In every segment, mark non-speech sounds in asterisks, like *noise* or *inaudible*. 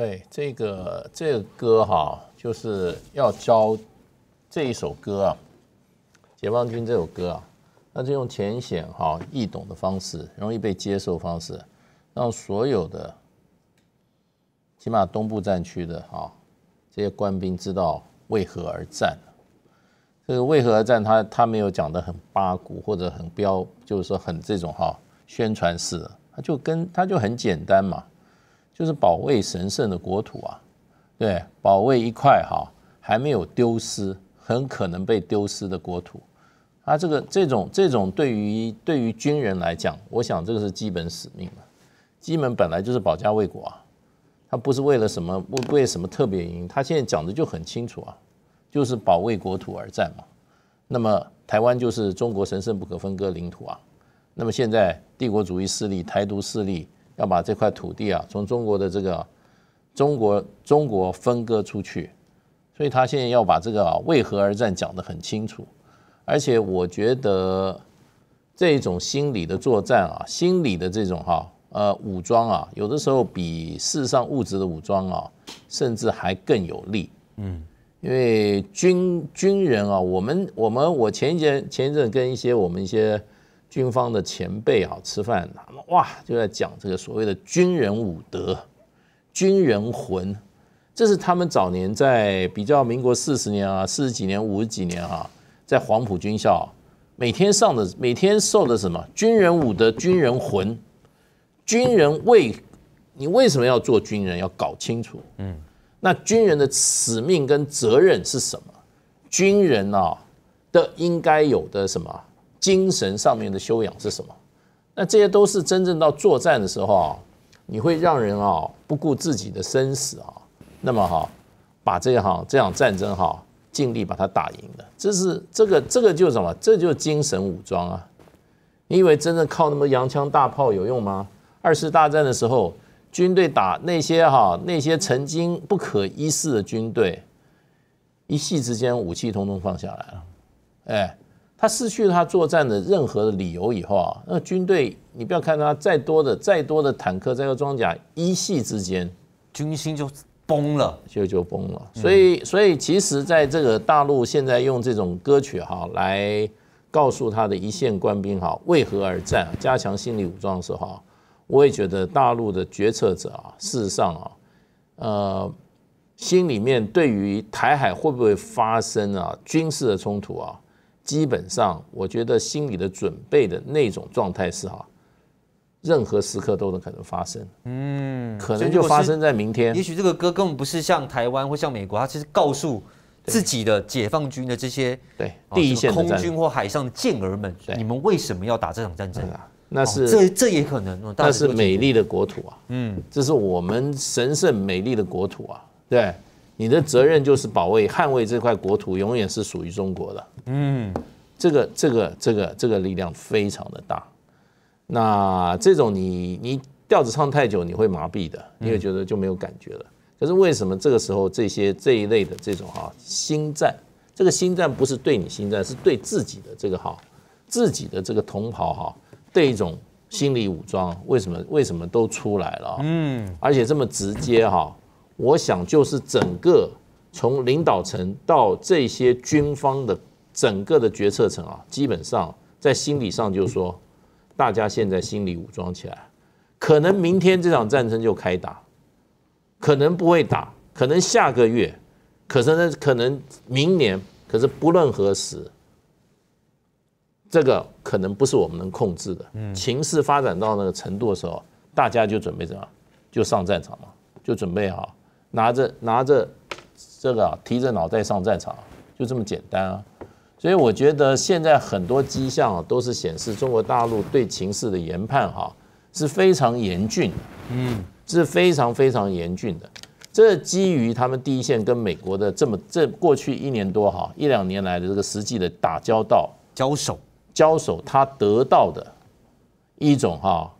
对这个这个歌哈，就是要教这一首歌啊，《解放军》这首歌啊，那就用浅显哈、易懂的方式，容易被接受方式，让所有的起码东部战区的哈这些官兵知道为何而战。这个为何而战，他他没有讲的很八股或者很标，就是说很这种哈宣传式的，他就跟他就很简单嘛。就是保卫神圣的国土啊，对，保卫一块哈还没有丢失，很可能被丢失的国土，啊，这个这种这种对于对于军人来讲，我想这个是基本使命嘛，基本本来就是保家卫国啊，他不是为了什么为为什么特别原因，他现在讲的就很清楚啊，就是保卫国土而战嘛，那么台湾就是中国神圣不可分割领土啊，那么现在帝国主义势力、台独势力。要把这块土地啊，从中国的这个中国中国分割出去，所以他现在要把这个啊为何而战讲得很清楚，而且我觉得这种心理的作战啊，心理的这种哈呃武装啊，有的时候比事实上物质的武装啊，甚至还更有利，嗯，因为军军人啊，我们我们我前一阵前一阵跟一些我们一些。军方的前辈啊，吃饭们哇，就在讲这个所谓的军人武德、军人魂，这是他们早年在比较民国四十年啊、四十几年、五十几年啊，在黄埔军校每天上的、每天受的什么军人武德、军人魂、军人为你为什么要做军人，要搞清楚。嗯，那军人的使命跟责任是什么？军人啊的应该有的什么？精神上面的修养是什么？那这些都是真正到作战的时候啊，你会让人啊不顾自己的生死啊，那么哈，把这哈这场战争哈尽力把它打赢的，这是这个这个就什么？这就精神武装啊！你以为真正靠那么洋枪大炮有用吗？二次大战的时候，军队打那些哈那些曾经不可一世的军队，一夕之间武器统统放下来了，哎。他失去了他作战的任何的理由以后啊，那军队你不要看他再多的再多的坦克再多装甲，一系之间军心就崩了，就就崩了。所以所以其实在这个大陆现在用这种歌曲哈来告诉他的一线官兵哈为何而战，加强心理武装的时候我也觉得大陆的决策者啊，事实上啊，呃，心里面对于台海会不会发生啊军事的冲突啊？基本上，我觉得心理的准备的那种状态是哈，任何时刻都能可能发生。嗯，可能就发生在明天。也许这个歌根本不是像台湾或像美国，它其实告诉自己的解放军的这些对一线空军或海上健儿们，你们为什么要打这场战争啊？那是这这也可能，但是美丽的国土啊，嗯，这是我们神圣美丽的国土啊，对。你的责任就是保卫、捍卫这块国土，永远是属于中国的。嗯，这个、这个、这个、这个力量非常的大。那这种你你调子唱太久，你会麻痹的，你会觉得就没有感觉了。可是为什么这个时候，这些这一类的这种啊，心战，这个心战不是对你心战，是对自己的这个哈，自己的这个同袍哈，对一种心理武装，为什么为什么都出来了？嗯，而且这么直接哈。我想，就是整个从领导层到这些军方的整个的决策层啊，基本上在心理上就说，大家现在心理武装起来，可能明天这场战争就开打，可能不会打，可能下个月，可是呢，可能明年，可是不论何时，这个可能不是我们能控制的。嗯，情势发展到那个程度的时候，大家就准备怎样？就上战场嘛，就准备好。拿着拿着这个啊，提着脑袋上战场，就这么简单啊！所以我觉得现在很多迹象啊，都是显示中国大陆对情势的研判哈是非常严峻嗯，是非常非常严峻的。这基于他们第一线跟美国的这么这过去一年多哈一两年来的这个实际的打交道、交手、交手，他得到的一种哈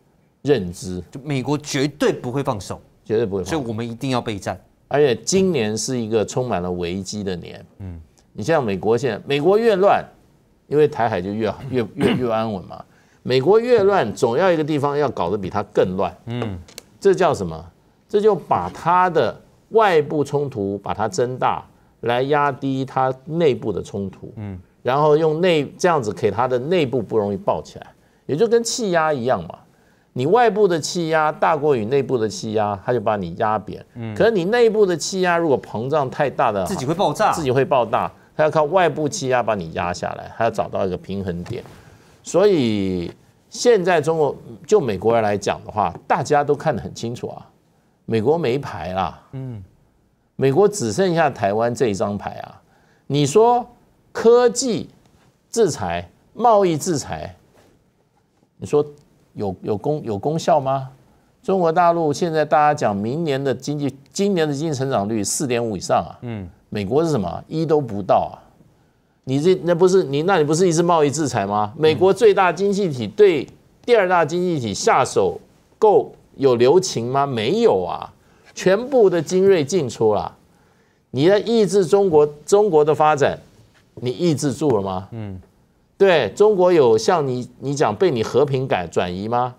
认知，就美国绝对不会放手。绝对不会，所以我们一定要备战。而且今年是一个充满了危机的年。嗯，你像美国现在，美国越乱，因为台海就越 *coughs* 越越越安稳嘛。美国越乱，总要一个地方要搞得比它更乱。嗯，这叫什么？这就把它的外部冲突把它增大，来压低它内部的冲突。嗯，然后用内这样子给它的内部不容易爆起来，也就跟气压一样嘛。你外部的气压大过于内部的气压，它就把你压扁。嗯，可是你内部的气压如果膨胀太大的，自己会爆炸，自己会爆炸。它要靠外部气压把你压下来，它要找到一个平衡点。所以现在中国就美国人来讲的话，大家都看得很清楚啊，美国没牌啦，嗯，美国只剩下台湾这一张牌啊。你说科技制裁、贸易制裁，你说。有有功有功效吗？中国大陆现在大家讲明年的经济，今年的经济成长率四点五以上啊。嗯，美国是什么？一都不到啊。你这那不是你，那你不是一直贸易制裁吗？美国最大经济体对第二大经济体下手够有留情吗？没有啊，全部的精锐尽出了。你在抑制中国中国的发展，你抑制住了吗？嗯。对中国有像你你讲被你和平感转移吗？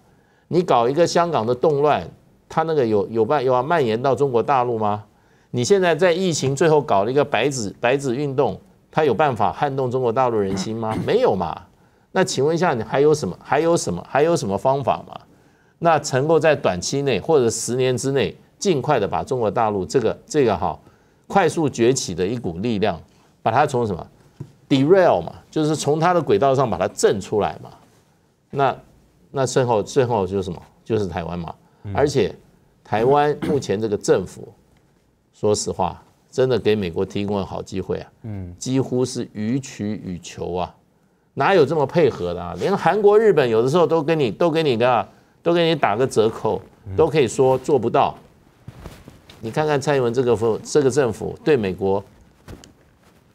你搞一个香港的动乱，他那个有有办有要蔓延到中国大陆吗？你现在在疫情最后搞了一个白纸白纸运动，他有办法撼动中国大陆人心吗？没有嘛。那请问一下，你还有什么？还有什么？还有什么方法吗？那能够在短期内或者十年之内，尽快的把中国大陆这个这个哈快速崛起的一股力量，把它从什么？derail 嘛，就是从它的轨道上把它震出来嘛。那那最后最后就是什么？就是台湾嘛。而且台湾目前这个政府，说实话，真的给美国提供了好机会啊。嗯，几乎是予取予求啊，哪有这么配合的啊？连韩国、日本有的时候都给你都给你的都给你打个折扣，都可以说做不到。你看看蔡英文这个府这个政府对美国。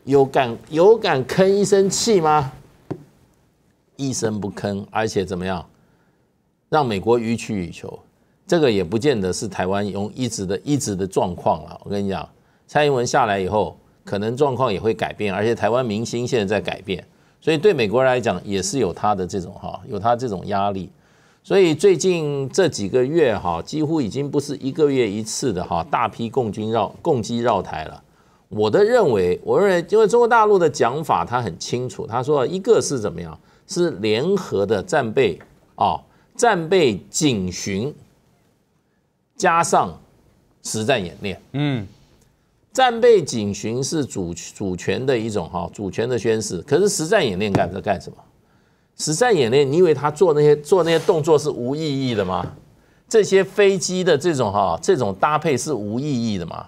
有敢有敢吭一声气吗？一声不吭，而且怎么样，让美国予取予求？这个也不见得是台湾用一直的一直的状况了。我跟你讲，蔡英文下来以后，可能状况也会改变，而且台湾明星现在在改变，所以对美国人来讲也是有他的这种哈，有他这种压力。所以最近这几个月哈，几乎已经不是一个月一次的哈，大批共军绕共机绕台了。我的认为，我认为，因为中国大陆的讲法他很清楚，他说一个是怎么样，是联合的战备啊，战备警巡加上实战演练。嗯，战备警巡是主主权的一种哈，主权的宣示。可是实战演练干在干什么？实战演练，你以为他做那些做那些动作是无意义的吗？这些飞机的这种哈，这种搭配是无意义的吗？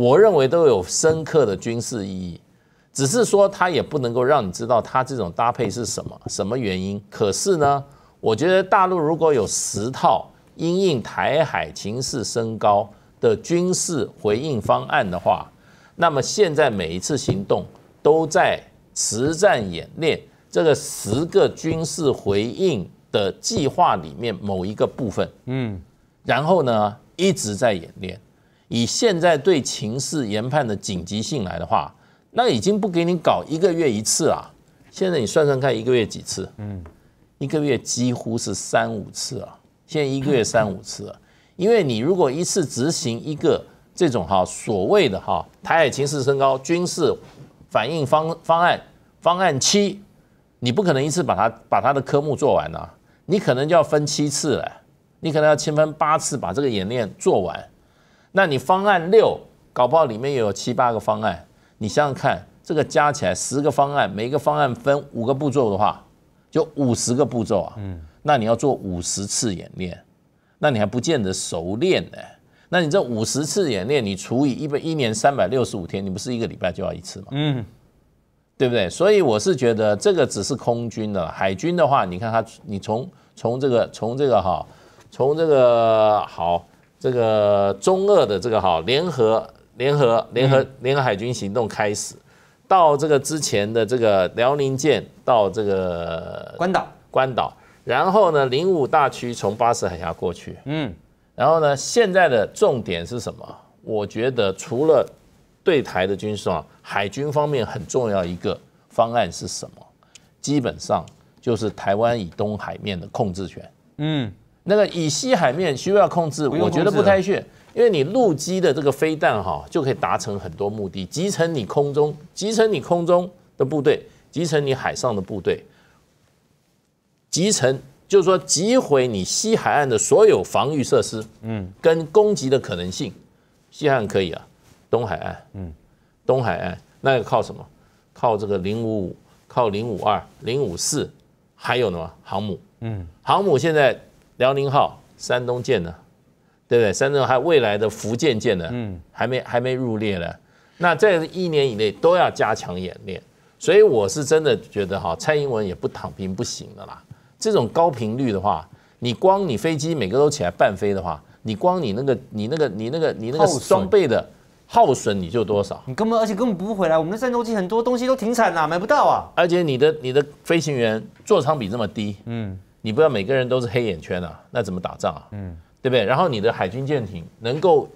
我认为都有深刻的军事意义，只是说它也不能够让你知道它这种搭配是什么、什么原因。可是呢，我觉得大陆如果有十套因应台海情势升高的军事回应方案的话，那么现在每一次行动都在实战演练这个十个军事回应的计划里面某一个部分，嗯，然后呢一直在演练。以现在对情势研判的紧急性来的话，那已经不给你搞一个月一次了。现在你算算看，一个月几次？嗯，一个月几乎是三五次啊！现在一个月三五次啊！因为你如果一次执行一个这种哈所谓的哈台海情势升高军事反应方方案方案七，你不可能一次把它把它的科目做完啊！你可能就要分七次了，你可能要千分八次把这个演练做完。那你方案六搞不好里面也有七八个方案，你想想看，这个加起来十个方案，每一个方案分五个步骤的话，就五十个步骤啊。嗯，那你要做五十次演练，那你还不见得熟练呢。那你这五十次演练，你除以一百，一年三百六十五天，你不是一个礼拜就要一次吗？嗯，对不对？所以我是觉得这个只是空军的，海军的话，你看他，你从从这个从这个哈，从这个好。这个中俄的这个哈联合联合联合联合海军行动开始，到这个之前的这个辽宁舰到这个关岛关岛，然后呢零五大区从巴士海峡过去，嗯，然后呢现在的重点是什么？我觉得除了对台的军事啊，海军方面很重要一个方案是什么？基本上就是台湾以东海面的控制权，嗯。那个以西海面需要控制，我觉得不太炫，因为你陆基的这个飞弹哈，就可以达成很多目的，集成你空中，集成你空中的部队，集成你海上的部队，集成就是说击毁你西海岸的所有防御设施，嗯，跟攻击的可能性，西海岸可以啊，东海岸，嗯，东海岸那要靠什么？靠这个零五五，靠零五二、零五四，还有呢航母，嗯，航母现在。辽宁号、山东舰呢，对不对？山东还未来的福建舰呢，嗯，还没还没入列呢。那在一年以内都要加强演练，所以我是真的觉得哈，蔡英文也不躺平不行的啦。这种高频率的话，你光你飞机每个都起来半飞的话，你光你那个你那个你那个你那个装备的耗损你就多少？你根本而且根本补不回来，我们的战斗机很多东西都停产了，买不到啊。而且你的你的飞行员座舱比这么低，嗯。你不要每个人都是黑眼圈啊，那怎么打仗啊？嗯，对不对？然后你的海军舰艇能够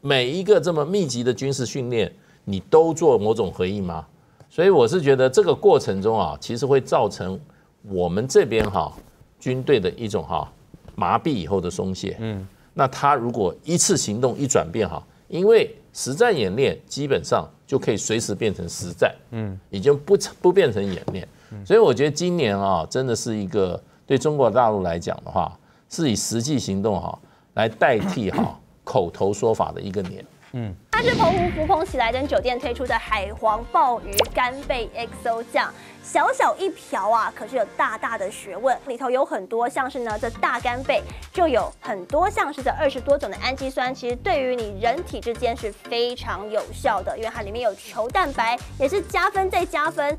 每一个这么密集的军事训练，你都做某种回应吗？所以我是觉得这个过程中啊，其实会造成我们这边哈军队的一种哈麻痹以后的松懈。嗯，那他如果一次行动一转变哈，因为实战演练基本上就可以随时变成实战。嗯，已经不不变成演练。所以我觉得今年啊，真的是一个。对中国大陆来讲的话，是以实际行动哈来代替哈口头说法的一个年。嗯，它是澎湖福蓬喜来登酒店推出的海皇鲍鱼干贝 XO 酱，小小一瓢啊，可是有大大的学问。里头有很多像是呢，这大干贝就有很多像是这二十多种的氨基酸，其实对于你人体之间是非常有效的，因为它里面有球蛋白，也是加分再加分。